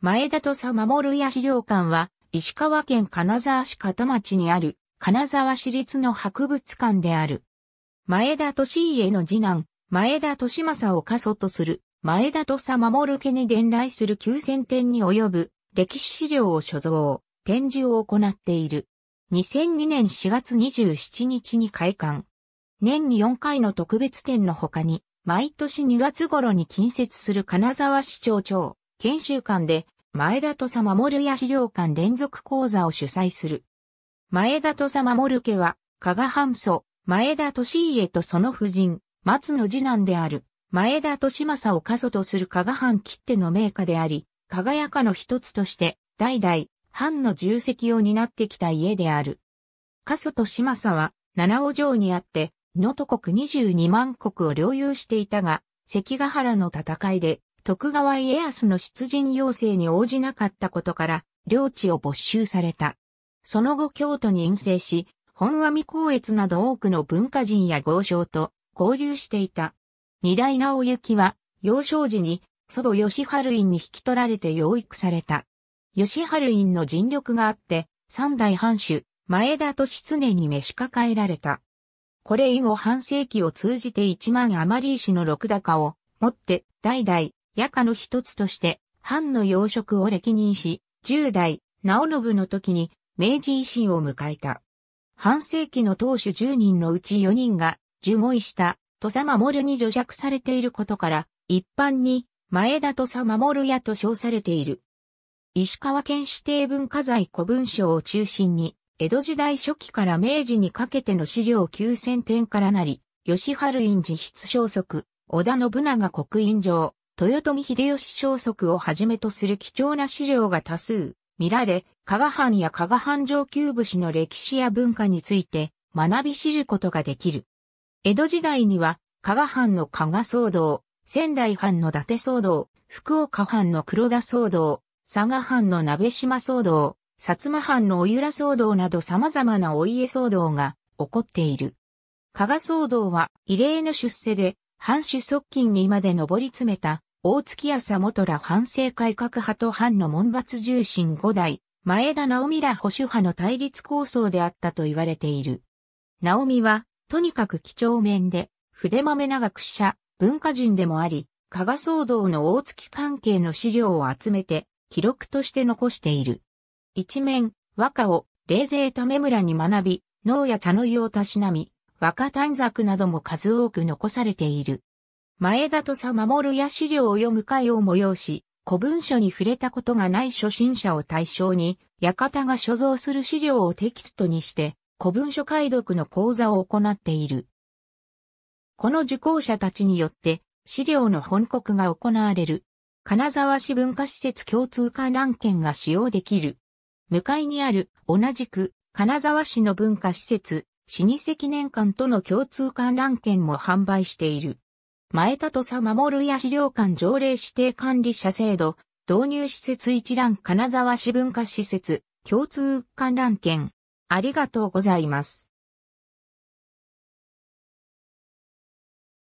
前田とさ守屋資料館は、石川県金沢市片町にある、金沢市立の博物館である。前田利家の次男、前田利政を過疎とする、前田とさ守家に伝来する9000点に及ぶ、歴史資料を所蔵、展示を行っている。2002年4月27日に開館。年に4回の特別展の他に、毎年2月頃に近接する金沢市庁長、研修館で前田と佐守や資料館連続講座を主催する。前田と佐守家は、加賀藩祖、前田利家とその夫人、松の次男である、前田利政を家祖とする加賀藩切手の名家であり、輝かの一つとして、代々、藩の重責を担ってきた家である。加祖利政は、七尾城にあって、能登国22万国を領有していたが、関ヶ原の戦いで、徳川家康の出陣要請に応じなかったことから、領地を没収された。その後京都に遠征し、本阿弥光悦など多くの文化人や豪商と交流していた。二代直行は、幼少時に祖母吉春院に引き取られて養育された。吉春院の尽力があって、三代藩主、前田利常に召し抱えられた。これ以後半世紀を通じて一万余り石の六高を持って代々夜間の一つとして、藩の養殖を歴任し、10代、直信の時に、明治維新を迎えた。半世紀の当主10人のうち4人が、従護位した、土佐守に助弱されていることから、一般に、前田土佐守屋と称されている。石川県指定文化財古文書を中心に、江戸時代初期から明治にかけての資料9000点からなり、吉原院自筆消息、織田信長国印上、豊臣秀吉消息をはじめとする貴重な資料が多数見られ、加賀藩や加賀藩上級武士の歴史や文化について学び知ることができる。江戸時代には、加賀藩の加賀騒動、仙台藩の伊達騒動、福岡藩の黒田騒動、佐賀藩の鍋島騒動、薩摩藩のおゆら騒動など様々なお家騒動が起こっている。加賀騒動は異例の出世で、藩主側近にまで上り詰めた大月朝元ら反省改革派と藩の門閥重臣五代、前田直美ら保守派の対立構想であったと言われている。直美は、とにかく貴重面で、筆豆長く者、文化人でもあり、加賀騒動の大月関係の資料を集めて、記録として残している。一面、和歌を、冷静ため村に学び、能や茶の湯をたしなみ、和歌短冊なども数多く残されている。前田とさ守や資料を読む会を催し、古文書に触れたことがない初心者を対象に、館が所蔵する資料をテキストにして、古文書解読の講座を行っている。この受講者たちによって、資料の本国が行われる。金沢市文化施設共通観覧券が使用できる。向かいにある、同じく、金沢市の文化施設、老舗記念館との共通観覧券も販売している。前田とさ守や資料館条例指定管理者制度、導入施設一覧金沢市文化施設、共通観覧券。ありがとうございます。